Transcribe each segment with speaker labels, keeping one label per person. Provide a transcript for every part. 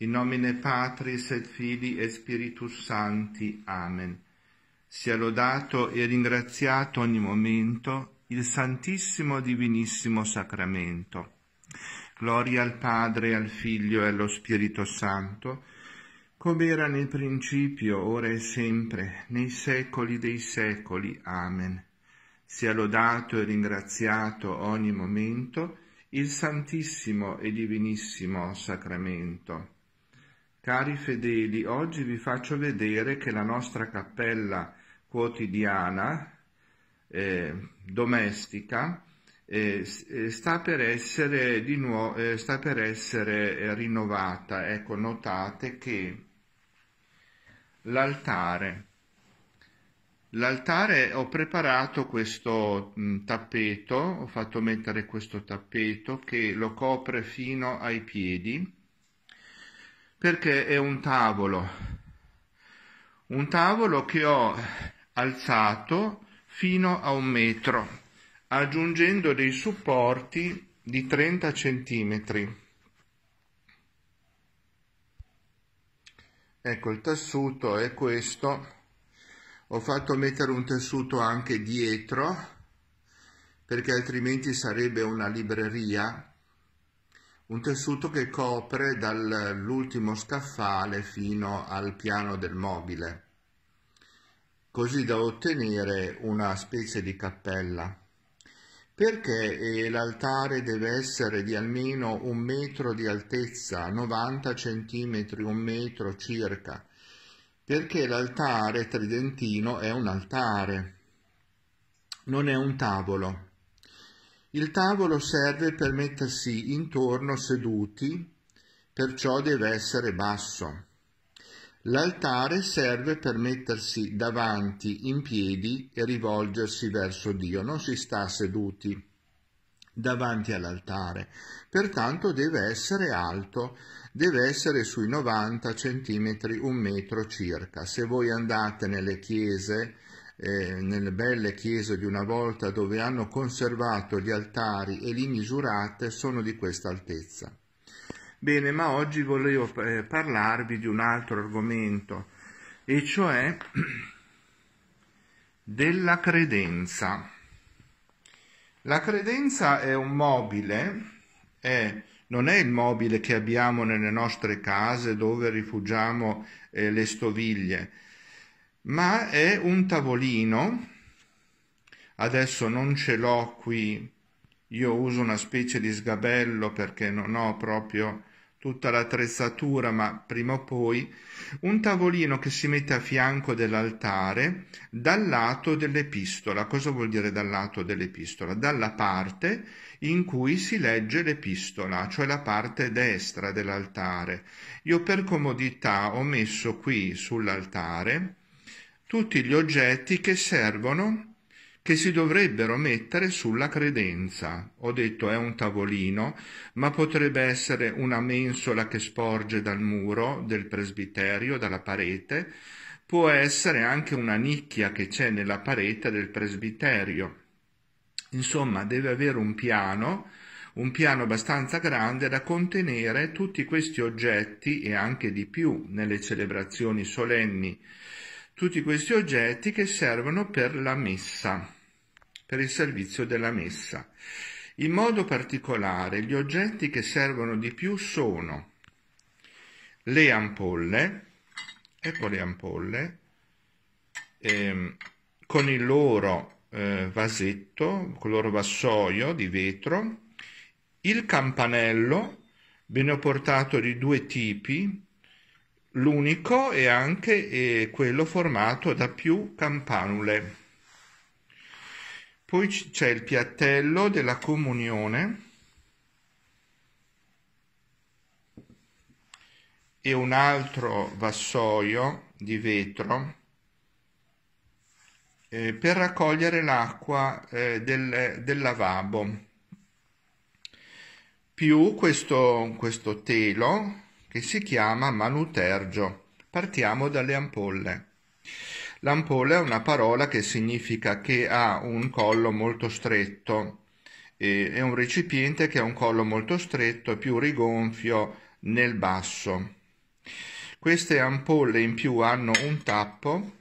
Speaker 1: In nomine Patris et Fili e Spiritus Santi. Amen. Sia lodato e ringraziato ogni momento il Santissimo Divinissimo Sacramento. Gloria al Padre, al Figlio e allo Spirito Santo, come era nel principio, ora e sempre, nei secoli dei secoli. Amen. Sia lodato e ringraziato ogni momento il Santissimo e Divinissimo Sacramento. Cari fedeli, oggi vi faccio vedere che la nostra cappella quotidiana eh, domestica eh, eh sta per essere, di nuovo, eh, sta per essere eh, rinnovata. Ecco, notate che l'altare, L'altare ho preparato questo mm, tappeto, ho fatto mettere questo tappeto che lo copre fino ai piedi perché è un tavolo, un tavolo che ho alzato fino a un metro, aggiungendo dei supporti di 30 centimetri. Ecco, il tessuto è questo. Ho fatto mettere un tessuto anche dietro, perché altrimenti sarebbe una libreria un tessuto che copre dall'ultimo scaffale fino al piano del mobile, così da ottenere una specie di cappella. Perché l'altare deve essere di almeno un metro di altezza, 90 centimetri, un metro circa? Perché l'altare tridentino è un altare, non è un tavolo il tavolo serve per mettersi intorno seduti, perciò deve essere basso. L'altare serve per mettersi davanti in piedi e rivolgersi verso Dio, non si sta seduti davanti all'altare, pertanto deve essere alto, deve essere sui 90 cm, un metro circa. Se voi andate nelle chiese eh, nelle belle chiese di una volta dove hanno conservato gli altari e li misurate sono di questa altezza. Bene, ma oggi volevo eh, parlarvi di un altro argomento, e cioè della credenza. La credenza è un mobile, è, non è il mobile che abbiamo nelle nostre case dove rifugiamo eh, le stoviglie, ma è un tavolino, adesso non ce l'ho qui, io uso una specie di sgabello perché non ho proprio tutta l'attrezzatura, ma prima o poi, un tavolino che si mette a fianco dell'altare dal lato dell'epistola. Cosa vuol dire dal lato dell'epistola? Dalla parte in cui si legge l'epistola, cioè la parte destra dell'altare. Io per comodità ho messo qui sull'altare tutti gli oggetti che servono, che si dovrebbero mettere sulla credenza. Ho detto è un tavolino, ma potrebbe essere una mensola che sporge dal muro, del presbiterio, dalla parete, può essere anche una nicchia che c'è nella parete del presbiterio. Insomma, deve avere un piano, un piano abbastanza grande da contenere tutti questi oggetti e anche di più nelle celebrazioni solenni tutti questi oggetti che servono per la messa, per il servizio della messa. In modo particolare gli oggetti che servono di più sono le ampolle, ecco le ampolle, ehm, con il loro eh, vasetto, con il loro vassoio di vetro, il campanello, ve ne ho portato di due tipi, L'unico è anche eh, quello formato da più campanule. Poi c'è il piattello della comunione e un altro vassoio di vetro eh, per raccogliere l'acqua eh, del, del, lavabo più questo, questo telo che si chiama Manutergio. Partiamo dalle ampolle. L'ampolla è una parola che significa che ha un collo molto stretto, è un recipiente che ha un collo molto stretto più rigonfio nel basso. Queste ampolle in più hanno un tappo,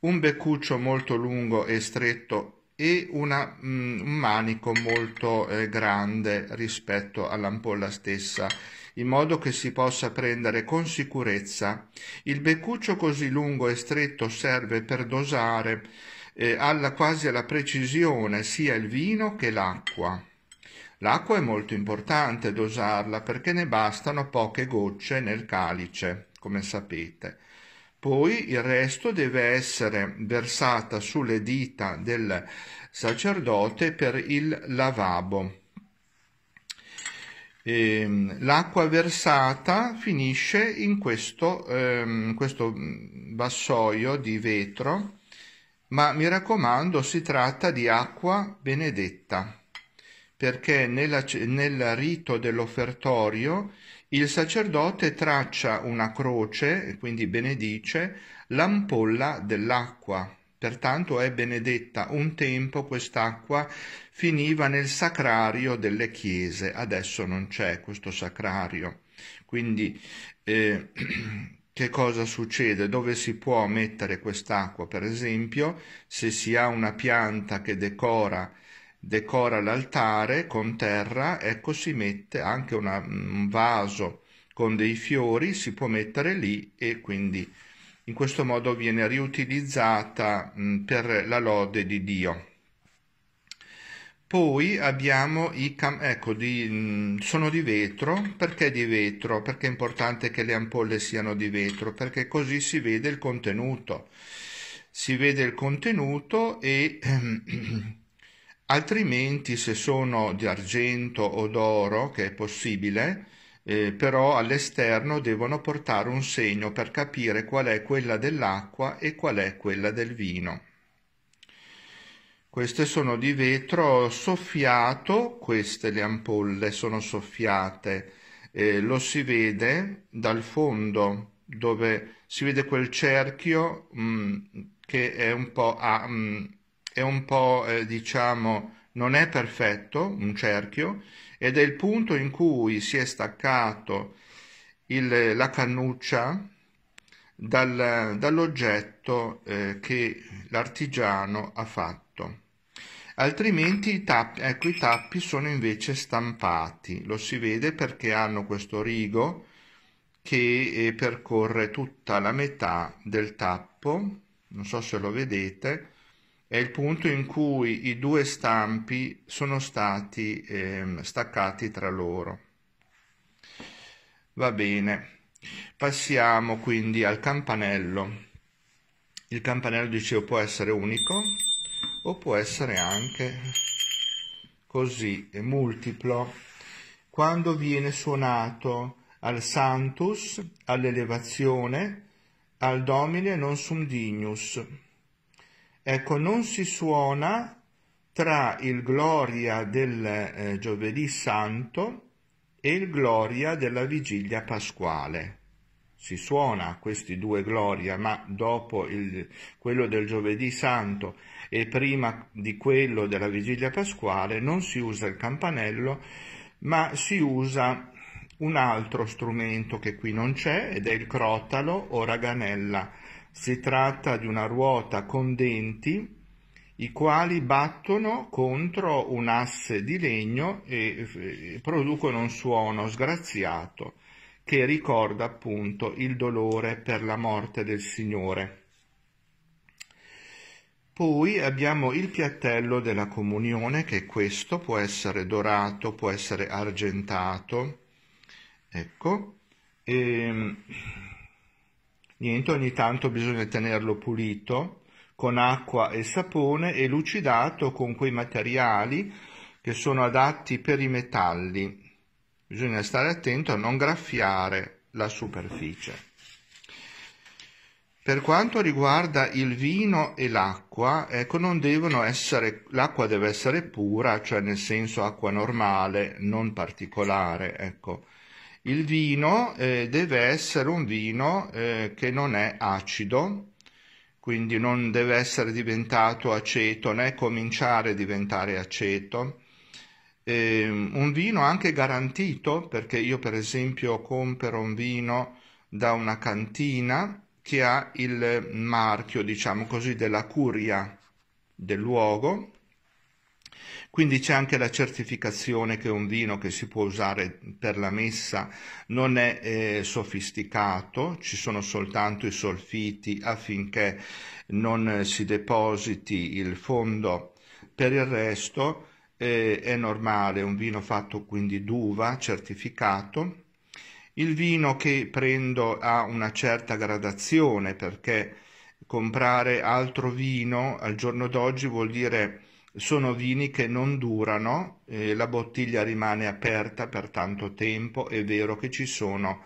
Speaker 1: un beccuccio molto lungo e stretto e una, mh, mm, un manico molto eh, grande rispetto all'ampolla stessa, in modo che si possa prendere con sicurezza. Il beccuccio così lungo e stretto serve per dosare eh, alla, quasi alla precisione sia il vino che l'acqua. L'acqua è molto importante dosarla perché ne bastano poche gocce nel calice, come sapete poi il resto deve essere versata sulle dita del sacerdote per il lavabo. E, ehm, l'acqua versata finisce in questo, ehm, questo vassoio di vetro, ma mi raccomando si tratta di acqua benedetta, perché nella, nel rito dell'offertorio il sacerdote traccia una croce, quindi benedice, l'ampolla dell'acqua. Pertanto è benedetta. Un tempo quest'acqua finiva nel sacrario delle chiese, adesso non c'è questo sacrario. Quindi eh, che cosa succede? Dove si può mettere quest'acqua? Per esempio, se si ha una pianta che decora decora l'altare con terra, ecco si mette anche una, un vaso con dei fiori, si può mettere lì e quindi in questo modo viene riutilizzata mh, mm, per la lode di Dio. Poi abbiamo i cam- ecco, di, mm, sono di vetro. Perché di vetro? Perché è importante che le ampolle siano di vetro, perché così si vede il contenuto. Si vede il contenuto e Altrimenti, se sono di argento o d'oro, che è possibile, eh, però all'esterno devono portare un segno per capire qual è quella dell'acqua e qual è quella del vino. Queste sono di vetro soffiato, queste le ampolle sono soffiate, eh, lo si vede dal fondo dove si vede quel cerchio mh, mm, che è un po' a, mh, mm, è un po', eh, diciamo, non è perfetto, un cerchio, ed è il punto in cui si è staccato il, la cannuccia dal, dall'oggetto eh, che l'artigiano ha fatto. Altrimenti i tappi, ecco, i tappi sono invece stampati, lo si vede perché hanno questo rigo che eh, percorre tutta la metà del tappo, non so se lo vedete, è il punto in cui i due stampi sono stati eh, staccati tra loro. Va bene, passiamo quindi al campanello. Il campanello, dicevo, può essere unico o può essere anche così, multiplo. Quando viene suonato al Santus, all'elevazione, al Domine non sum dignus, Ecco, non si suona tra il Gloria del eh, giovedì santo e il Gloria della vigilia pasquale. Si suona questi due Gloria, ma dopo il, quello del giovedì santo e prima di quello della vigilia pasquale non si usa il campanello, ma si usa un altro strumento che qui non c'è ed è il crotalo o raganella si tratta di una ruota con denti i quali battono contro un asse di legno e producono un suono sgraziato che ricorda appunto il dolore per la morte del Signore. Poi abbiamo il piattello della comunione, che è questo, può essere dorato, può essere argentato. Ecco, e ehm, niente, ogni tanto bisogna tenerlo pulito con acqua e sapone e lucidato con quei materiali che sono adatti per i metalli. Bisogna stare attento a non graffiare la superficie. Per quanto riguarda il vino e l'acqua, ecco, non devono essere, l'acqua deve essere pura, cioè nel senso acqua normale, non particolare, ecco. Il vino eh, deve essere un vino eh, che non è acido, quindi non deve essere diventato aceto né cominciare a diventare aceto. Eh, un vino anche garantito, perché io per esempio compro un vino da una cantina che ha il marchio, diciamo così, della curia del luogo quindi c'è anche la certificazione che un vino che si può usare per la messa non è eh, sofisticato, ci sono soltanto i solfiti affinché non si depositi il fondo. Per il resto eh, è normale un vino fatto quindi d'uva, certificato. Il vino che prendo ha una certa gradazione perché comprare altro vino al giorno d'oggi vuol dire sono vini che non durano, eh, la bottiglia rimane aperta per tanto tempo, è vero che ci sono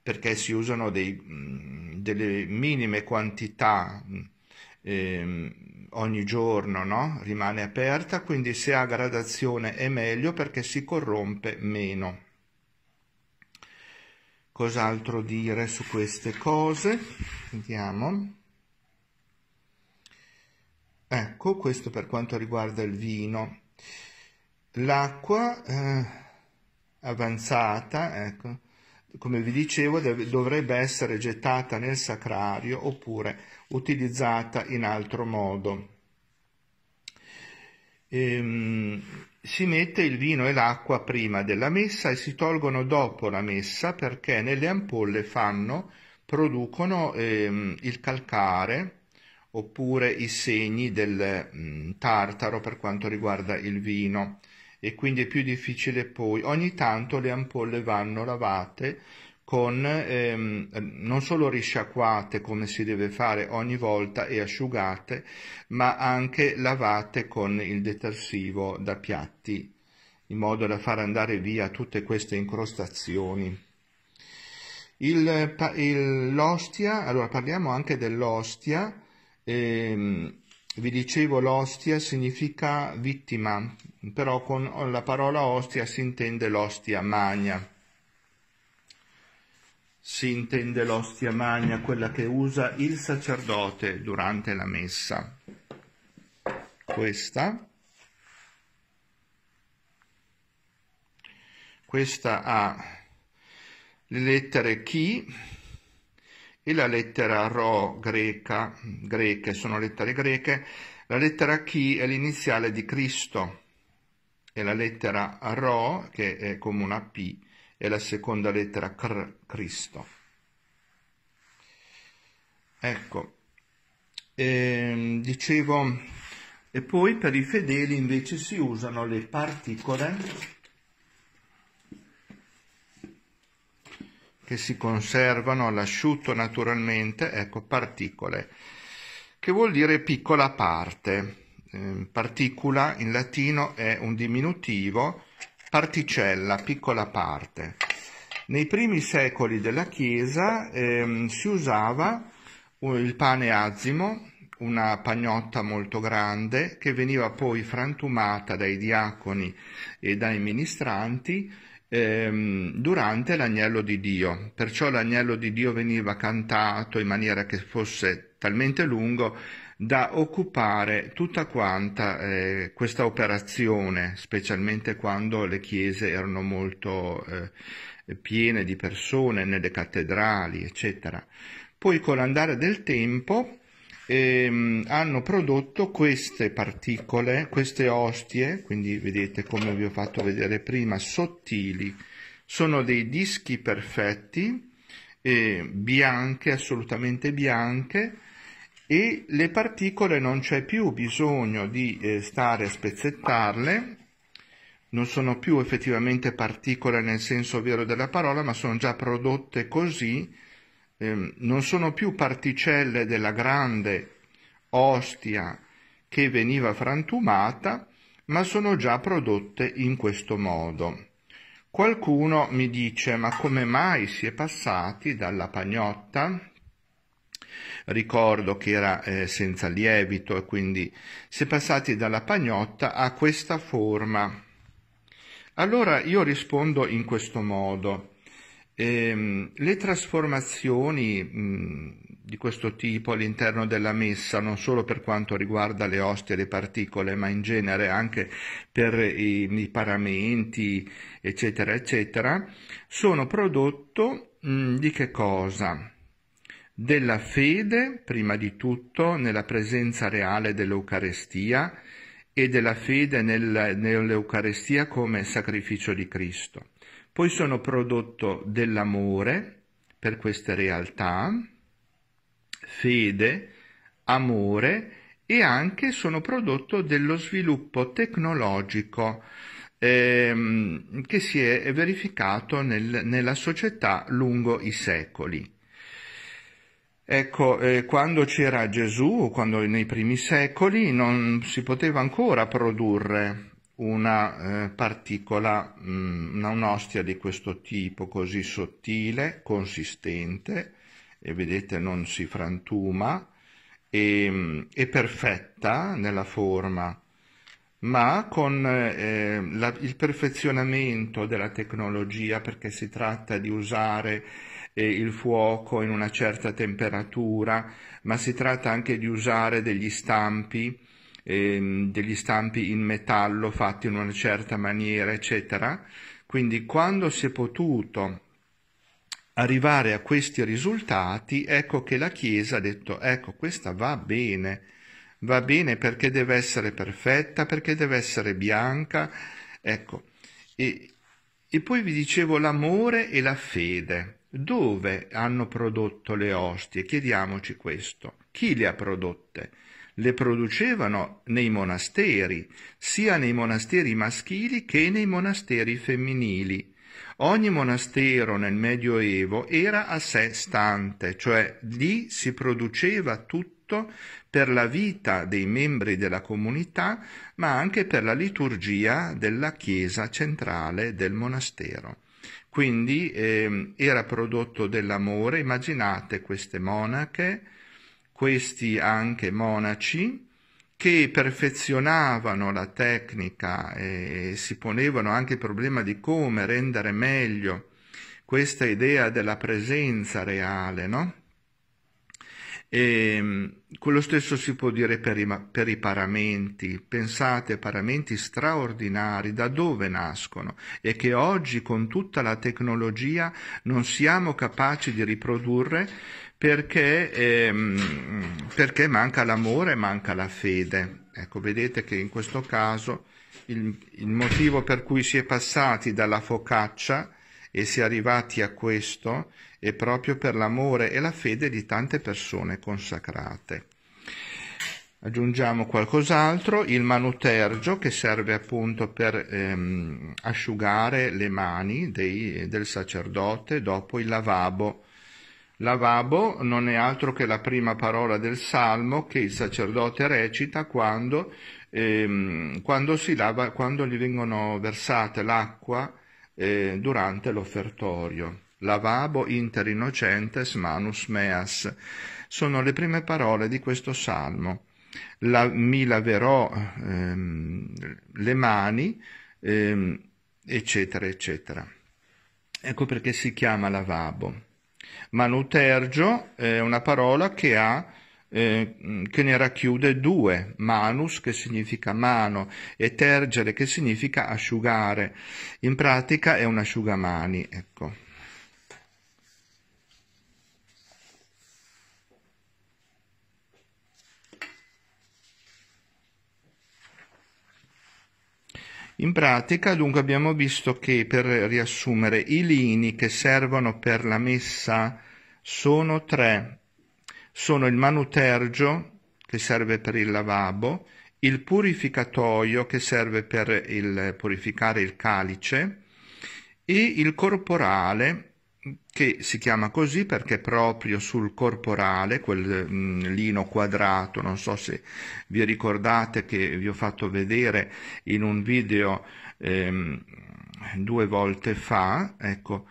Speaker 1: perché si usano dei, mm, delle minime quantità eh, ogni giorno, no? rimane aperta, quindi se ha gradazione è meglio perché si corrompe meno. Cos'altro dire su queste cose? Vediamo. Ecco, questo per quanto riguarda il vino. L'acqua eh, avanzata, ecco, come vi dicevo, deve, dovrebbe essere gettata nel sacrario oppure utilizzata in altro modo. Ehm, si mette il vino e l'acqua prima della messa e si tolgono dopo la messa perché nelle ampolle fanno, producono ehm, il calcare oppure i segni del mh, mm, tartaro per quanto riguarda il vino e quindi è più difficile poi. Ogni tanto le ampolle vanno lavate con ehm, non solo risciacquate come si deve fare ogni volta e asciugate, ma anche lavate con il detersivo da piatti, in modo da far andare via tutte queste incrostazioni. Il, il, l'ostia, allora parliamo anche dell'ostia, Ehm, vi dicevo l'ostia significa vittima, però con la parola ostia si intende l'ostia magna. Si intende l'ostia magna, quella che usa il sacerdote durante la messa. Questa. Questa ha le lettere chi e la lettera Rho greca, greche, sono lettere greche, la lettera Chi è l'iniziale di Cristo e la lettera Rho, che è come una P, è la seconda lettera Cr, Cristo. Ecco, e, ehm, dicevo, e poi per i fedeli invece si usano le particole che si conservano all'asciutto naturalmente, ecco, particole, che vuol dire piccola parte. Ehm, particula in latino è un diminutivo, particella, piccola parte. Nei primi secoli della Chiesa eh, si usava uh, il pane azimo, una pagnotta molto grande che veniva poi frantumata dai diaconi e dai ministranti ehm, durante l'agnello di Dio. Perciò l'agnello di Dio veniva cantato in maniera che fosse talmente lungo da occupare tutta quanta eh, questa operazione, specialmente quando le chiese erano molto eh, piene di persone nelle cattedrali, eccetera. Poi con l'andare del tempo ehm, hanno prodotto queste particole, queste ostie, quindi vedete come vi ho fatto vedere prima, sottili, sono dei dischi perfetti, eh, bianche, assolutamente bianche, e le particole non c'è più bisogno di eh, stare a spezzettarle, non sono più effettivamente particole nel senso vero della parola, ma sono già prodotte così Ehm, non sono più particelle della grande ostia che veniva frantumata, ma sono già prodotte in questo modo. Qualcuno mi dice ma come mai si è passati dalla pagnotta? Ricordo che era eh, senza lievito e quindi si è passati dalla pagnotta a questa forma. Allora io rispondo in questo modo. E, ehm, le trasformazioni mh, di questo tipo all'interno della messa, non solo per quanto riguarda le ostie e le particole, ma in genere anche per i, i paramenti, eccetera, eccetera, sono prodotto mh, di che cosa? Della fede, prima di tutto, nella presenza reale dell'Eucarestia e della fede nel, nell'Eucarestia come sacrificio di Cristo poi sono prodotto dell'amore per queste realtà, fede, amore e anche sono prodotto dello sviluppo tecnologico ehm, che si è verificato nel, nella società lungo i secoli. Ecco, eh, quando c'era Gesù, quando nei primi secoli non si poteva ancora produrre una eh, particola, mh, mm, un'ostia di questo tipo così sottile, consistente, e vedete non si frantuma, e, mm, e perfetta nella forma, ma con eh, la, il perfezionamento della tecnologia, perché si tratta di usare eh, il fuoco in una certa temperatura, ma si tratta anche di usare degli stampi ehm, degli stampi in metallo fatti in una certa maniera, eccetera. Quindi quando si è potuto arrivare a questi risultati, ecco che la Chiesa ha detto, ecco, questa va bene, va bene perché deve essere perfetta, perché deve essere bianca, ecco. E, e poi vi dicevo l'amore e la fede. Dove hanno prodotto le ostie? Chiediamoci questo. Chi le ha prodotte? le producevano nei monasteri, sia nei monasteri maschili che nei monasteri femminili. Ogni monastero nel Medioevo era a sé stante, cioè lì si produceva tutto per la vita dei membri della comunità, ma anche per la liturgia della chiesa centrale del monastero. Quindi eh, era prodotto dell'amore, immaginate queste monache questi anche monaci che perfezionavano la tecnica e si ponevano anche il problema di come rendere meglio questa idea della presenza reale, no? E, ehm, quello stesso si può dire per i, per i, paramenti, pensate paramenti straordinari, da dove nascono e che oggi con tutta la tecnologia non siamo capaci di riprodurre perché, ehm, perché manca l'amore, manca la fede. Ecco, vedete che in questo caso il, il, motivo per cui si è passati dalla focaccia e si è arrivati a questo è proprio per l'amore e la fede di tante persone consacrate. Aggiungiamo qualcos'altro, il manutergio che serve appunto per ehm, asciugare le mani dei, del sacerdote dopo il lavabo Lavabo non è altro che la prima parola del salmo che il sacerdote recita quando, ehm, quando si lava, quando gli vengono versate l'acqua eh, durante l'offertorio. Lavabo inter innocentes manus meas. Sono le prime parole di questo salmo. La, mi laverò ehm, le mani, ehm, eccetera, eccetera. Ecco perché si chiama lavabo. Manutergio è una parola che, ha, eh, mm, che ne racchiude due, manus che significa mano e tergere che significa asciugare. In pratica è un asciugamani, ecco. In pratica, dunque, abbiamo visto che, per riassumere, i lini che servono per la messa sono tre. Sono il manutergio, che serve per il lavabo, il purificatoio, che serve per il, purificare il calice, e il corporale, che si chiama così perché proprio sul corporale, quel mh, mm, lino quadrato, non so se vi ricordate che vi ho fatto vedere in un video ehm, due volte fa, ecco,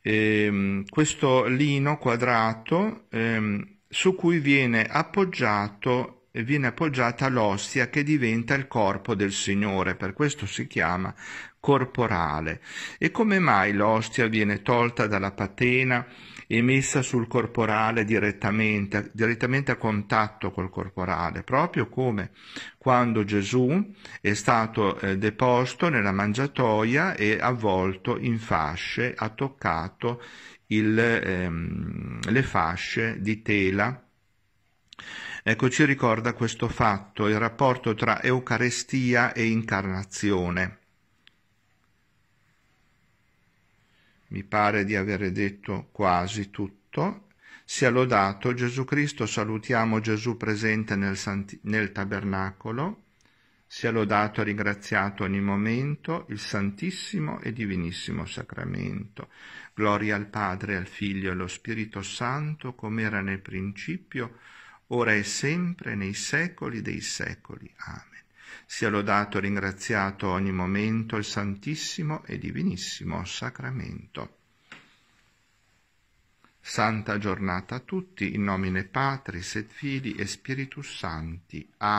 Speaker 1: ehm, questo lino quadrato ehm, su cui viene appoggiato e viene appoggiata l'ostia che diventa il corpo del Signore, per questo si chiama corporale. E come mai l'ostia viene tolta dalla patena e messa sul corporale direttamente, direttamente a contatto col corporale? Proprio come quando Gesù è stato eh, deposto nella mangiatoia e avvolto in fasce, ha toccato il, ehm, le fasce di tela Ecco, ci ricorda questo fatto, il rapporto tra Eucarestia e incarnazione. Mi pare di avere detto quasi tutto. Sia lodato Gesù Cristo, salutiamo Gesù presente nel, Santi- nel tabernacolo. Sia lodato e ringraziato ogni momento il Santissimo e Divinissimo Sacramento. Gloria al Padre, al Figlio e allo Spirito Santo, come era nel principio, ora e sempre nei secoli dei secoli. Amen. Sia lodato e ringraziato ogni momento il Santissimo e Divinissimo Sacramento. Santa giornata a tutti, in nomine Patris et Fili e Spiritus Santi. Amen.